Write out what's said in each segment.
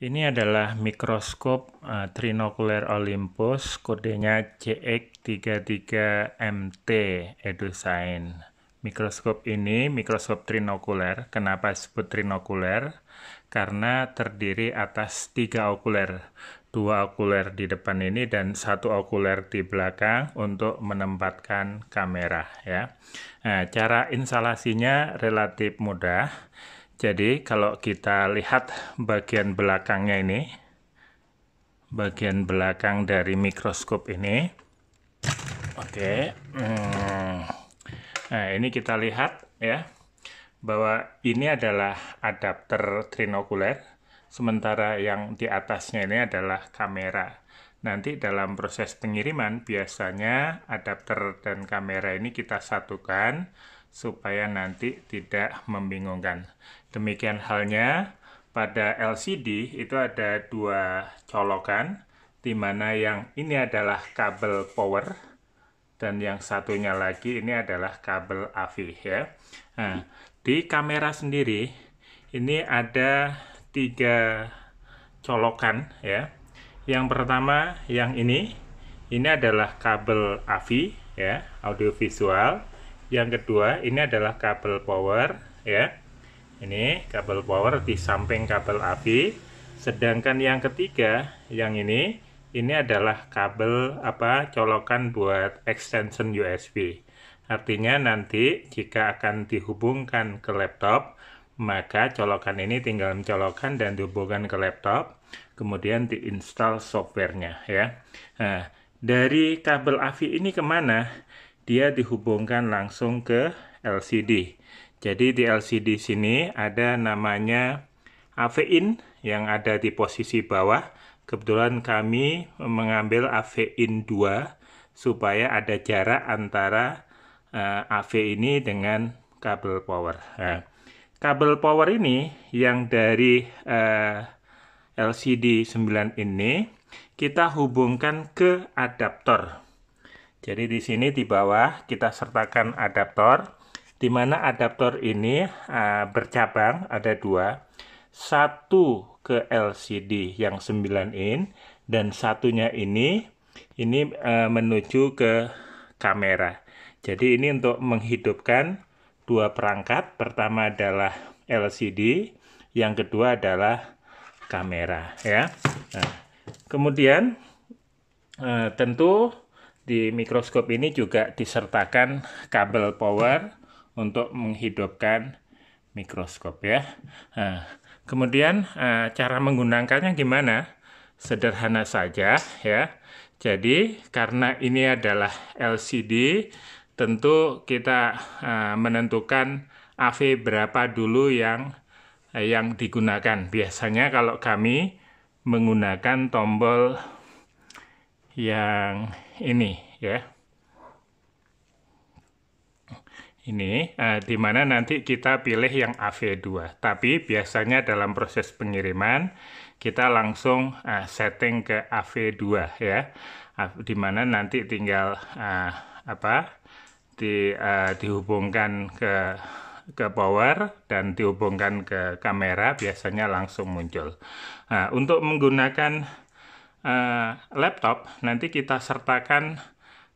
Ini adalah mikroskop uh, eh, Trinocular Olympus, kodenya CX33MT Edusain. Mikroskop ini mikroskop trinokuler. Kenapa disebut trinokuler? Karena terdiri atas tiga okuler. Dua okuler di depan ini dan satu okuler di belakang untuk menempatkan kamera. Ya, nah, cara instalasinya relatif mudah jadi kalau kita lihat bagian belakangnya ini, bagian belakang dari mikroskop ini, oke, okay. hmm. nah ini kita lihat ya bahwa ini adalah adapter trinokuler, sementara yang di atasnya ini adalah kamera. Nanti dalam proses pengiriman biasanya adapter dan kamera ini kita satukan supaya nanti tidak membingungkan. Demikian halnya pada LCD itu ada dua colokan di mana yang ini adalah kabel power dan yang satunya lagi ini adalah kabel AV ya. Nah, di kamera sendiri ini ada tiga colokan ya. Yang pertama yang ini ini adalah kabel AV ya, audio visual. Yang kedua, ini adalah kabel power ya. Ini kabel power di samping kabel AV. Sedangkan yang ketiga, yang ini ini adalah kabel apa colokan buat extension USB. Artinya nanti jika akan dihubungkan ke laptop, maka colokan ini tinggal mencolokkan dan dihubungkan ke laptop, kemudian diinstal softwarenya ya. Nah, dari kabel AV ini kemana? dia dihubungkan langsung ke LCD. Jadi di LCD sini ada namanya AV-in yang ada di posisi bawah. Kebetulan kami mengambil AV-in 2 supaya ada jarak antara uh, eh, AV ini dengan kabel power. Nah, kabel power ini yang dari uh, LCD 9 ini kita hubungkan ke adaptor. Jadi di sini di bawah kita sertakan adaptor, di mana adaptor ini uh, bercabang ada dua, satu ke LCD yang 9 in dan satunya ini ini uh, menuju ke kamera. Jadi ini untuk menghidupkan dua perangkat, pertama adalah LCD, yang kedua adalah kamera ya. Nah, kemudian uh, tentu di mikroskop ini juga disertakan kabel power untuk menghidupkan mikroskop ya. Nah, kemudian eh, cara menggunakannya gimana? Sederhana saja ya. Jadi karena ini adalah LCD, tentu kita eh, menentukan AV berapa dulu yang eh, yang digunakan. Biasanya kalau kami menggunakan tombol yang ini ya. Ini eh, di mana nanti kita pilih yang AV2. Tapi biasanya dalam proses pengiriman kita langsung eh, setting ke AV2 ya. Di mana nanti tinggal eh, apa? di eh, dihubungkan ke ke power dan dihubungkan ke kamera biasanya langsung muncul. Nah, untuk menggunakan uh, laptop nanti kita sertakan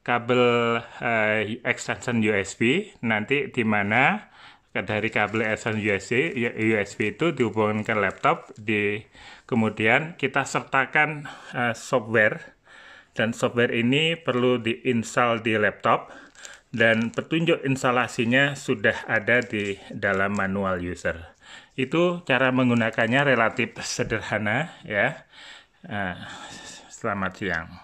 kabel uh, extension USB nanti di mana dari kabel extension USB USB itu dihubungkan ke laptop di kemudian kita sertakan uh, software dan software ini perlu diinstal di laptop dan petunjuk instalasinya sudah ada di dalam manual user. Itu cara menggunakannya relatif sederhana ya. Eh, selamat siang